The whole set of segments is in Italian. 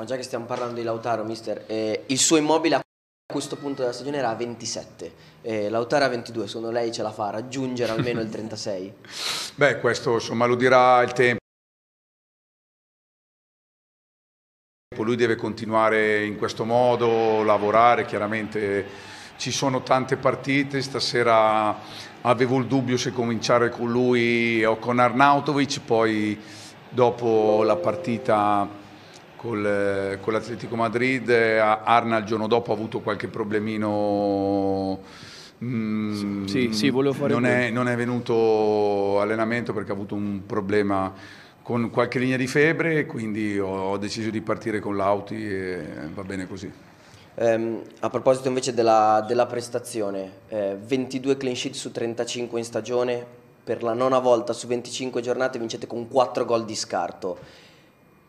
Ma già che stiamo parlando di Lautaro, mister, eh, il suo immobile a questo punto della stagione era a 27, eh, Lautaro a 22, secondo lei ce la fa a raggiungere almeno il 36? Beh, questo insomma lo dirà il tempo. Lui deve continuare in questo modo, lavorare chiaramente ci sono tante partite, stasera avevo il dubbio se cominciare con lui o con Arnautovic, poi dopo la partita col, eh, con l'Atletico Madrid, eh, Arna il giorno dopo ha avuto qualche problemino. Mm, sì, sì, volevo fare non è, non è venuto allenamento perché ha avuto un problema con qualche linea di febbre, quindi ho, ho deciso di partire con l'Auti e va bene così. Eh, a proposito invece della, della prestazione, eh, 22 clean sheet su 35 in stagione, per la nona volta su 25 giornate vincete con 4 gol di scarto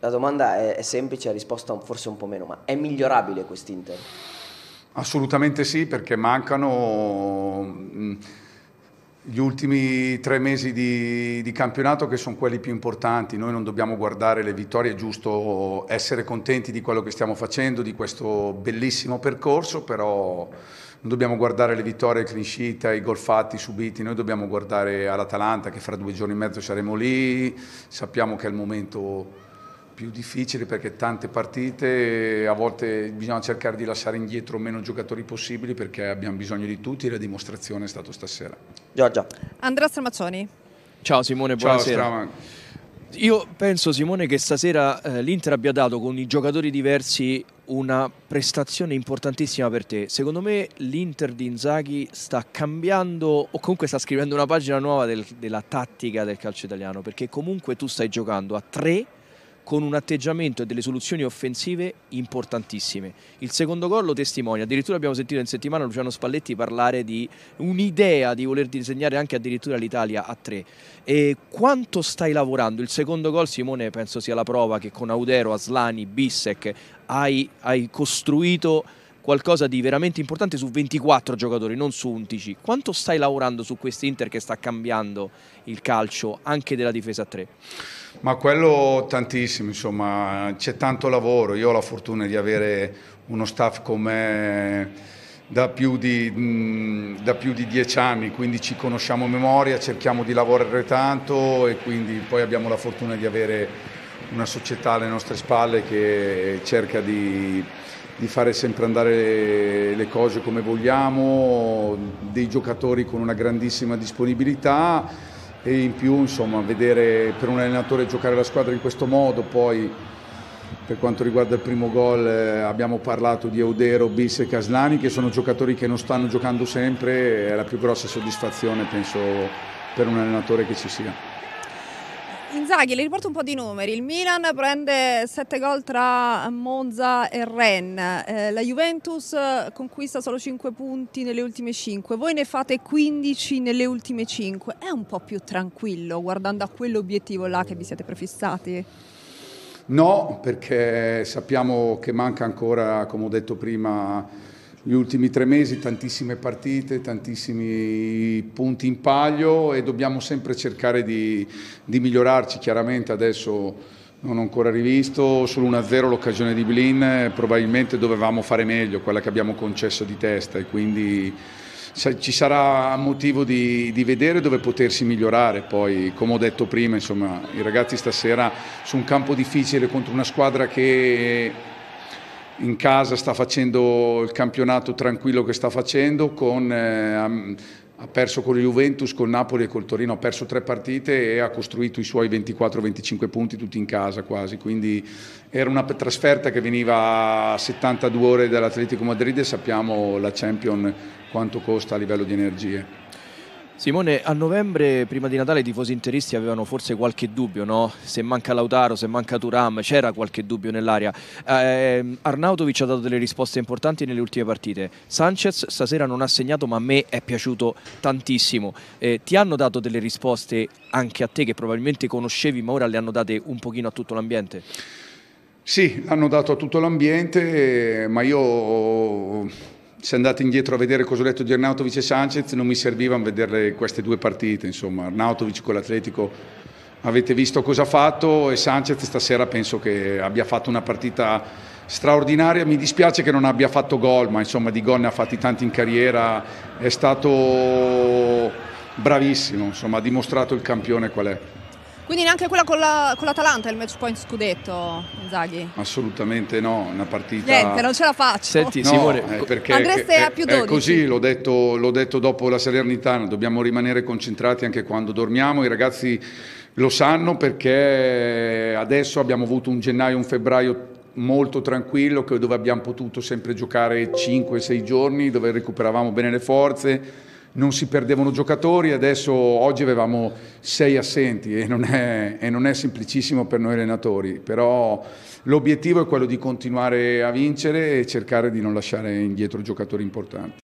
la domanda è, è semplice, la risposta forse un po' meno, ma è migliorabile quest'Inter? Assolutamente sì, perché mancano mm, gli ultimi tre mesi di, di, campionato che sono quelli più importanti. Noi non dobbiamo guardare le vittorie, è giusto essere contenti di quello che stiamo facendo, di questo bellissimo percorso, però non dobbiamo guardare le vittorie clean sheet, i gol fatti, subiti, noi dobbiamo guardare all'Atalanta che fra due giorni e mezzo saremo lì, sappiamo che è il momento più difficile perché tante partite a volte bisogna cercare di lasciare indietro meno giocatori possibili perché abbiamo bisogno di tutti e la dimostrazione è stata stasera. Giorgia. Andrea Stramaccioni. Ciao Simone, buonasera. Ciao, io penso Simone che stasera eh, l'Inter abbia dato con i giocatori diversi una prestazione importantissima per te. Secondo me l'Inter di Inzaghi sta cambiando o comunque sta scrivendo una pagina nuova del, della tattica del calcio italiano perché comunque tu stai giocando a tre con un atteggiamento e delle soluzioni offensive importantissime. Il secondo gol lo testimonia, addirittura abbiamo sentito in settimana Luciano Spalletti parlare di un'idea di voler disegnare anche addirittura l'Italia a tre. E quanto stai lavorando? Il secondo gol Simone penso sia la prova che con Audero, Aslani, Bissek hai, hai costruito qualcosa di veramente importante su 24 giocatori, non su 11. Quanto stai lavorando su quest'Inter che sta cambiando il calcio anche della difesa 3? Ma quello tantissimo, insomma, c'è tanto lavoro. Io ho la fortuna di avere uno staff come da più, di, da più di dieci anni, quindi ci conosciamo a memoria, cerchiamo di lavorare tanto e quindi poi abbiamo la fortuna di avere una società alle nostre spalle che cerca di, di fare sempre andare le cose come vogliamo, dei giocatori con una grandissima disponibilità e in più insomma vedere per un allenatore giocare la squadra in questo modo, poi per quanto riguarda il primo gol eh, abbiamo parlato di Eudero, Bis e Caslani che sono giocatori che non stanno giocando sempre, è la più grossa soddisfazione penso per un allenatore che ci sia. Inzaghi, le riporto un po' di numeri. Il Milan prende 7 gol tra Monza e Rennes. Eh, la Juventus eh, conquista solo 5 punti nelle ultime 5. Voi ne fate 15 nelle ultime 5. È un po' più tranquillo guardando a quell'obiettivo là che vi siete prefissati? No, perché sappiamo che manca ancora, come ho detto prima, gli ultimi tre mesi tantissime partite, tantissimi punti in palio e dobbiamo sempre cercare di, di migliorarci. Chiaramente adesso non ho ancora rivisto, solo 1-0 l'occasione di Blin, probabilmente dovevamo fare meglio, quella che abbiamo concesso di testa e quindi ci sarà motivo di, di, vedere dove potersi migliorare. Poi, come ho detto prima, insomma, i ragazzi stasera su un campo difficile contro una squadra che in casa sta facendo il campionato tranquillo che sta facendo, con, eh, ha perso con il Juventus, con Napoli e col Torino, ha perso tre partite e ha costruito i suoi 24-25 punti tutti in casa quasi, quindi era una trasferta che veniva a 72 ore dall'Atletico Madrid e sappiamo la Champion quanto costa a livello di energie. Simone, a novembre, prima di Natale, i tifosi interisti avevano forse qualche dubbio, no? Se manca Lautaro, se manca Turam, c'era qualche dubbio nell'aria. Eh, Arnautovic ha dato delle risposte importanti nelle ultime partite. Sanchez stasera non ha segnato, ma a me è piaciuto tantissimo. Eh, ti hanno dato delle risposte anche a te, che probabilmente conoscevi, ma ora le hanno date un pochino a tutto l'ambiente? Sì, l'hanno dato a tutto l'ambiente, ma io se andate indietro a vedere cosa ho detto di Arnautovic e Sanchez, non mi servivano vedere queste due partite. Insomma, Arnautovic con l'Atletico avete visto cosa ha fatto e Sanchez stasera penso che abbia fatto una partita straordinaria. Mi dispiace che non abbia fatto gol, ma insomma di gol ne ha fatti tanti in carriera. È stato bravissimo, insomma, ha dimostrato il campione qual è. Quindi neanche quella con, la, con l'Atalanta è il match point scudetto, Zaghi? Assolutamente no, una partita... Niente, non ce la faccio. Senti, no, Simone, eh, perché Andreste è, a più 12. È così, l'ho detto, l'ho detto dopo la Salernitana, dobbiamo rimanere concentrati anche quando dormiamo, i ragazzi lo sanno perché adesso abbiamo avuto un gennaio, un febbraio molto tranquillo dove abbiamo potuto sempre giocare 5-6 giorni, dove recuperavamo bene le forze non si perdevano giocatori, adesso oggi avevamo sei assenti e non, è, e non è semplicissimo per noi allenatori, però l'obiettivo è quello di continuare a vincere e cercare di non lasciare indietro giocatori importanti.